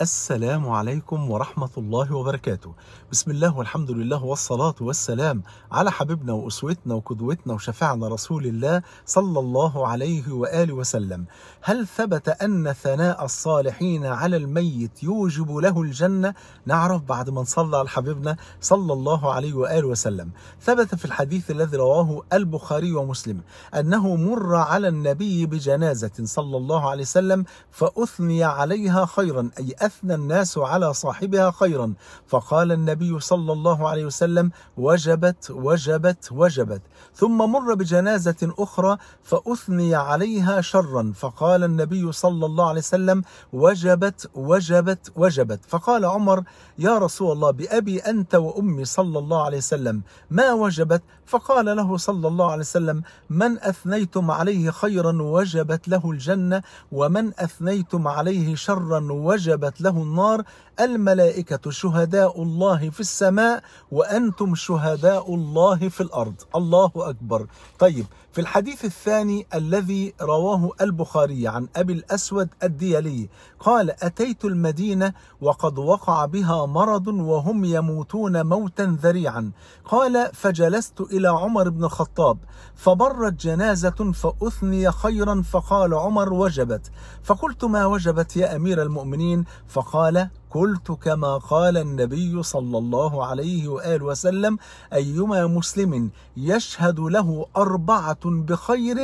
السلام عليكم ورحمة الله وبركاته بسم الله والحمد لله والصلاة والسلام على حبيبنا وأسوتنا وقدوتنا وشفعنا رسول الله صلى الله عليه وآله وسلم هل ثبت أن ثناء الصالحين على الميت يوجب له الجنة؟ نعرف بعد ما نصلى على حبيبنا صلى الله عليه وآله وسلم ثبت في الحديث الذي رواه البخاري ومسلم أنه مر على النبي بجنازة صلى الله عليه وسلم فأثني عليها خيرا أي أثنى الناس على صاحبها خيرا فقال النبي صلى الله عليه وسلم وجبت وجبت وجبت ثم مر بجنازة أخرى فأثني عليها شرا فقال النبي صلى الله عليه وسلم وجبت وجبت وجبت فقال عمر يا رسول الله بأبي أنت وأمي صلى الله عليه وسلم ما وجبت فقال له صلى الله عليه وسلم من أثنيتم عليه خيرا وجبت له الجنة ومن أثنيتم عليه شرا وجبت وأعدت له النار الملائكة شهداء الله في السماء وأنتم شهداء الله في الأرض الله أكبر طيب في الحديث الثاني الذي رواه البخاري عن أبي الأسود الديالي قال أتيت المدينة وقد وقع بها مرض وهم يموتون موتا ذريعا قال فجلست إلى عمر بن الخطاب فبرت جنازة فأثني خيرا فقال عمر وجبت فقلت ما وجبت يا أمير المؤمنين فقال قلت كما قال النبي صلى الله عليه وآله وسلم أيما مسلم يشهد له أربعة بخير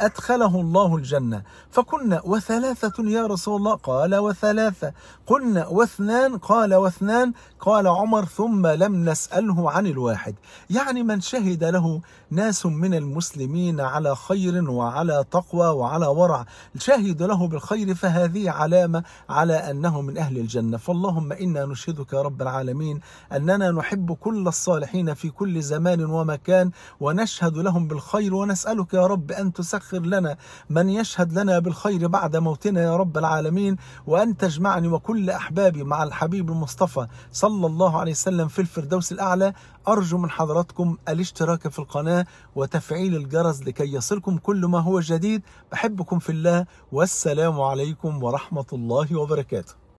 أدخله الله الجنة فكنا وثلاثة يا رسول الله قال وثلاثة قلنا واثنان قال واثنان قال عمر ثم لم نسأله عن الواحد يعني من شهد له ناس من المسلمين على خير وعلى تقوى وعلى ورع شهد له بالخير فهذه علامة على أنه من أهل الجنة فالله اللهم إنا نشهدك يا رب العالمين أننا نحب كل الصالحين في كل زمان ومكان ونشهد لهم بالخير ونسألك يا رب أن تسخر لنا من يشهد لنا بالخير بعد موتنا يا رب العالمين وأن تجمعني وكل أحبابي مع الحبيب المصطفى صلى الله عليه وسلم في الفردوس الأعلى أرجو من حضراتكم الاشتراك في القناة وتفعيل الجرس لكي يصلكم كل ما هو جديد بحبكم في الله والسلام عليكم ورحمة الله وبركاته